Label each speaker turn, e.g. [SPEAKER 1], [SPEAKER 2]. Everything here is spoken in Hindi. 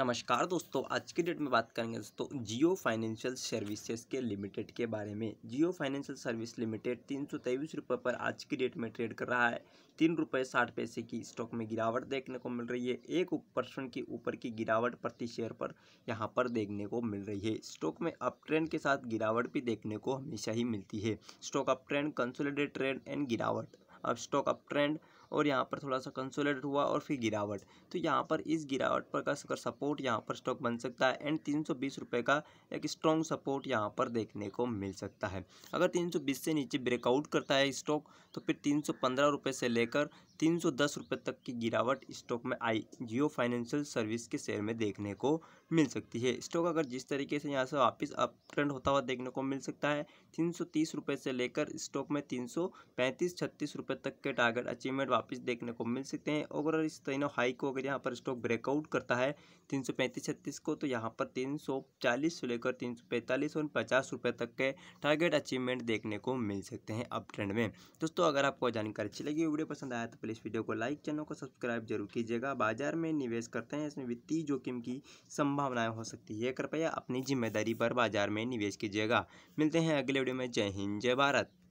[SPEAKER 1] नमस्कार दोस्तों आज की डेट में बात करेंगे दोस्तों जियो फाइनेंशियल सर्विसेज के लिमिटेड के बारे में जियो फाइनेंशियल सर्विस लिमिटेड तीन सौ तेईस रुपये पर आज की डेट में ट्रेड कर रहा है तीन रुपये साठ पैसे की स्टॉक में गिरावट देखने को मिल रही है एक परसेंट के ऊपर की गिरावट प्रति शेयर पर यहाँ पर देखने को मिल रही है स्टॉक में अप ट्रेंड के साथ गिरावट भी देखने को हमेशा ही मिलती है stock up trend consolidate trend and गिरावट अब स्टॉक अप ट्रेंड और यहाँ पर थोड़ा सा कंसोलेट हुआ और फिर गिरावट तो यहाँ पर इस गिरावट पर का सपोर्ट यहाँ पर स्टॉक बन सकता है एंड तीन रुपये का एक स्ट्रॉन्ग सपोर्ट यहाँ पर देखने को मिल सकता है अगर 320 से नीचे ब्रेकआउट करता है स्टॉक तो फिर तीन रुपये से लेकर तीन रुपये तक की गिरावट स्टॉक में आई जियो फाइनेंशियल सर्विस के शेयर में देखने को मिल सकती है स्टॉक अगर जिस तरीके से यहाँ से वापस अप ट्रेंड होता हुआ देखने को मिल सकता है तीन रुपए से लेकर स्टॉक में तीन सौ पैंतीस छत्तीस रुपये रुपये तक के टारगेट अचीवमेंट वापस देखने को मिल सकते हैं और इस तीनों हाई को अगर यहाँ पर स्टॉक ब्रेकआउट करता है तीन सौ पैंतीस छत्तीस को तो यहाँ पर तीन सौ चालीस से लेकर तीन सौ पैंतालीस और पचास रुपये तक के टारगेट अचीवमेंट देखने को मिल सकते हैं अब ट्रेंड में दोस्तों अगर आपको जानकारी अच्छी लगी वीडियो पसंद आया तो प्लीज़ वीडियो को लाइक चैनल को सब्सक्राइब जरूर कीजिएगा बाजार में निवेश करते हैं इसमें वित्तीय जोखिम की संभावनाएं हो सकती है कृपया अपनी जिम्मेदारी पर बाजार में निवेश कीजिएगा मिलते हैं अगले वीडियो में जय हिंद जय भारत